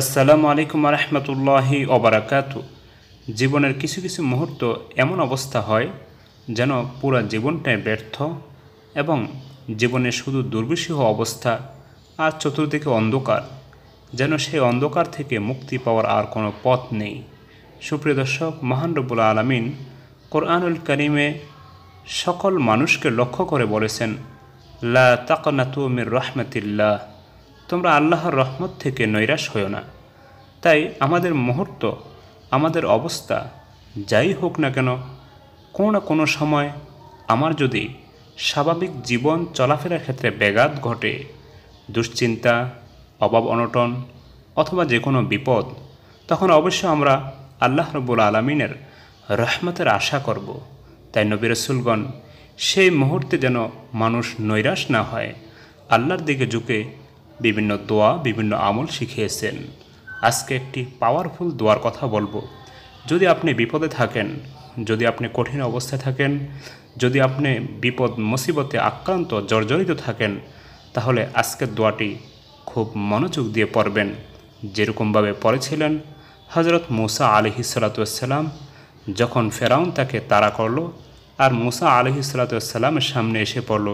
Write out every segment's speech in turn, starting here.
আসসালামু আলাইকুম রহমতুল্লাহি অবরাকাত জীবনের কিছু কিছু মুহূর্ত এমন অবস্থা হয় যেন পুরা জীবনটাই ব্যর্থ এবং জীবনে শুধু দুর্বিষহ অবস্থা আর চতুর্দিকে অন্ধকার যেন সেই অন্ধকার থেকে মুক্তি পাওয়ার আর কোনো পথ নেই সুপ্রিয় দর্শক মহান আলমিন কোরআনুল করিমে সকল মানুষকে লক্ষ্য করে বলেছেন লা তাকনাতু মির রহমতিল্লাহ তোমরা আল্লাহর রহমত থেকে নৈরাশ হও না তাই আমাদের মুহূর্ত আমাদের অবস্থা যাই হোক না কেন কোনো না কোনো সময় আমার যদি স্বাভাবিক জীবন চলাফেরার ক্ষেত্রে ব্যাঘাত ঘটে দুশ্চিন্তা অভাব অনটন অথবা যে কোনো বিপদ তখন অবশ্য আমরা আল্লাহ রবুল আলমিনের রহমতের আশা করব তাই নবী রসুলগণ সেই মুহূর্তে যেন মানুষ নৈরাশ না হয় আল্লাহর দিকে ঝুঁকে বিভিন্ন দোয়া বিভিন্ন আমল শিখিয়েছেন আজকে একটি পাওয়ারফুল দোয়ার কথা বলবো যদি আপনি বিপদে থাকেন যদি আপনি কঠিন অবস্থায় থাকেন যদি আপনি বিপদ মুসিবতে আক্রান্ত জর্জরিত থাকেন তাহলে আজকের দোয়াটি খুব মনোযোগ দিয়ে পড়বেন যেরকমভাবে পড়েছিলেন হজরত মুসা আলহি সালাতাম যখন ফেরাউন তাকে তাড়া করল আর মুসা আলহি সালাতামের সামনে এসে পড়ল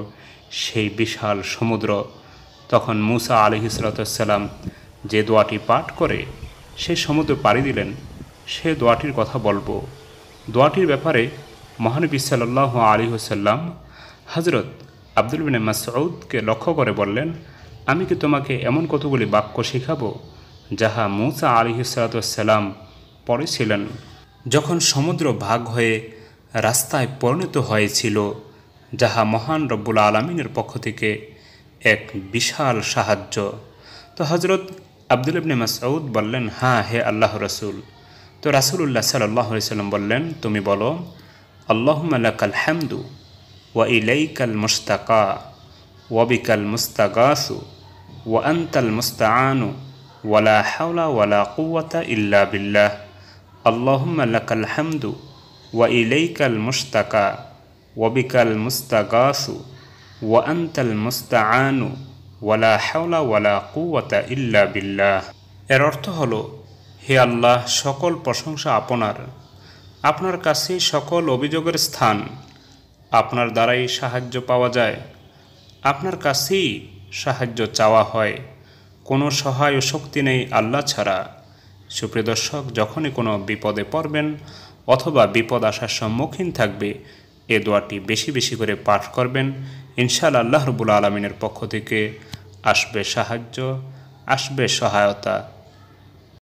সেই বিশাল সমুদ্র তখন মুসা আলহি সালাতাম যে দোয়াটি পাঠ করে সে সমুদ্র পাড়ি দিলেন সে দোয়াটির কথা বলবো দোয়াটির ব্যাপারে মহানবী সাল্লাহ আলী হোসাল্লাম হজরত আব্দুল বিন মাসউদকে লক্ষ্য করে বললেন আমি কি তোমাকে এমন কতগুলি বাক্য শেখাবো যাহা মুসা আলী সালাম পড়েছিলেন যখন সমুদ্র ভাগ হয়ে রাস্তায় পরিণত হয়েছিল যাহা মহান রব্বুল আলমিনের পক্ষ থেকে এক বিশাল সাহায্য তো হযরত আবদুল ইবনে মাসউদ বললেন হ্যাঁ হে আল্লাহর রাসূল তো রাসুলুল্লাহ সাল্লাল্লাহু সাল্লাহ সাল্লাম বললেন তুমি বলো আল্লাহুম্মা লাকাল হামদু ওয়া ইলাইকাল মুস্তাকা ওয়া বিকাল মুস্তাগাসু ওয়া আন্তাল মুস্তাআনু ওয়ালা হাওলা ওয়ালা কুওয়াতা ইল্লা বিল্লাহ اللهم لك الحمد وإليك المشتكى وبك المستغاث ওয়ান্তাল মুস্তাআনু ওয়ালা হাওলা ওয়ালা কুয়াতা ইল্লা বিল্লাহ এর অর্থ হল হে আল্লাহ সকল প্রশংসা আপনার আপনার কাছে সকল অভিযোগের স্থান আপনার দ্বারাই সাহায্য পাওয়া যায় আপনার কাছেই সাহায্য চাওয়া হয় কোনো সহায় ও শক্তি নেই আল্লাহ ছাড়া সুপ্রিয় দর্শক যখনই কোনো বিপদে পড়বেন অথবা বিপদ আসার সম্মুখীন থাকবে এ দোয়াটি বেশি বেশি করে পাঠ করবেন ইনশাল আল্লাহ রবুল আলমিনের পক্ষ থেকে আসবে সাহায্য আসবে সহায়তা